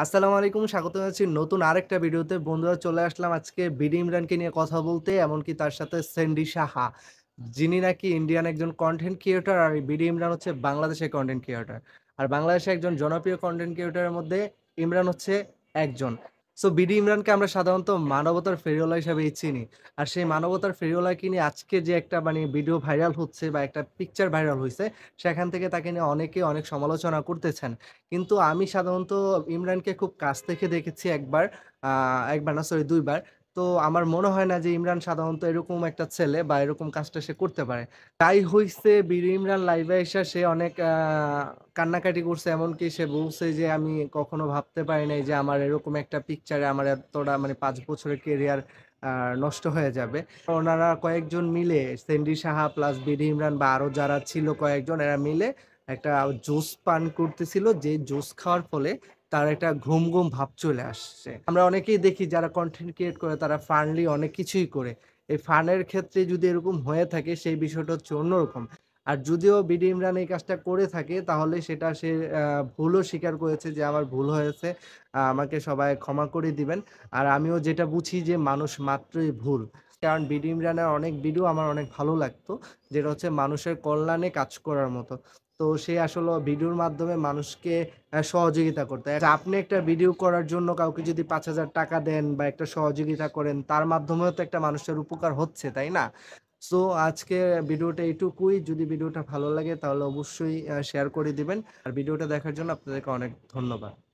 আসসালামু আলাইকুম স্বাগত জানাচ্ছি নতুন আরেকটা ভিডিওতে বন্ধুরা চলে আসলাম আজকে বিডি ইমরানকে নিয়ে কথা বলতে এমনকি তার সাথে সেন্ডি সাহা যিনি নাকি ইন্ডিয়ান একজন কন্টেন্ট ক্রিয়েটর আর বিডি ইমরান হচ্ছে বাংলাদেশের কন্টেন্ট ক্রিয়েটর আর বাংলাদেশে একজন জনপ্রিয় কন্টেন্ট ক্রিয়েটারের মধ্যে ইমরান হচ্ছে একজন সো বিডি ইমরানকে আমরা সাধারণত মানবতার ফেরিওলা হিসাবেই চিনি আর সেই মানবতার ফেরিওলাকে নিয়ে আজকে যে একটা মানে ভিডিও ভাইরাল হচ্ছে বা একটা পিকচার ভাইরাল হয়েছে সেখান থেকে তাকে নিয়ে অনেকে অনেক সমালোচনা করতেছেন কিন্তু আমি সাধারণত ইমরানকে খুব কাছ থেকে দেখেছি একবার একবার না সরি দুইবার তো আমার মনে হয় না যে ইমরান সাধারণত এরকম একটা ছেলে বা এরকম কাজটা সে করতে পারে তাই হইছে বীর ইমরান লাইভে এসে সে অনেক কান্নাকাটি করছে এমনকি সে বলছে যে আমি কখনো ভাবতে পারি নাই যে আমার এরকম একটা পিকচারে আমার এতটা মানে পাঁচ বছরের কেরিয়ার নষ্ট হয়ে যাবে ওনারা কয়েকজন মিলে সেন্ডি সাহা প্লাস বিডি ইমরান বা আরও যারা ছিল কয়েকজন এরা মিলে একটা জুস পান করতেছিল যে জুস খাওয়ার ফলে তার একটা ঘুম ঘুম ভাব চলে আসছে আমরা অনেকেই দেখি যারা কন্টেন্ট ক্রিয়েট করে তারা ফানলি অনেক কিছুই করে এই ফানের ক্ষেত্রে যদি এরকম হয়ে থাকে সেই বিষয়টা হচ্ছে অন্যরকম আর যদিও বিডি ইমরান এই কাজটা করে থাকে তাহলে সেটা সে ভুলও স্বীকার করেছে যে আমার ভুল হয়েছে আমাকে সবাই ক্ষমা করে দিবেন আর আমিও যেটা বুঝি যে মানুষ মাত্রই ভুল কারণ বিডি ইমরানের অনেক ভিডিও আমার অনেক ভালো লাগতো যেটা হচ্ছে মানুষের কল্যাণে কাজ করার মতো তো সে আসলে ভিডিওর মাধ্যমে মানুষকে সহযোগিতা করতে আপনি একটা ভিডিও করার জন্য কাউকে যদি পাঁচ হাজার টাকা দেন বা একটা সহযোগিতা করেন তার মাধ্যমেও তো একটা মানুষের উপকার হচ্ছে তাই না সো আজকে ভিডিওটা এইটুকুই যদি ভিডিওটা ভালো লাগে তাহলে অবশ্যই শেয়ার করে দিবেন আর ভিডিওটা দেখার জন্য আপনাদেরকে অনেক ধন্যবাদ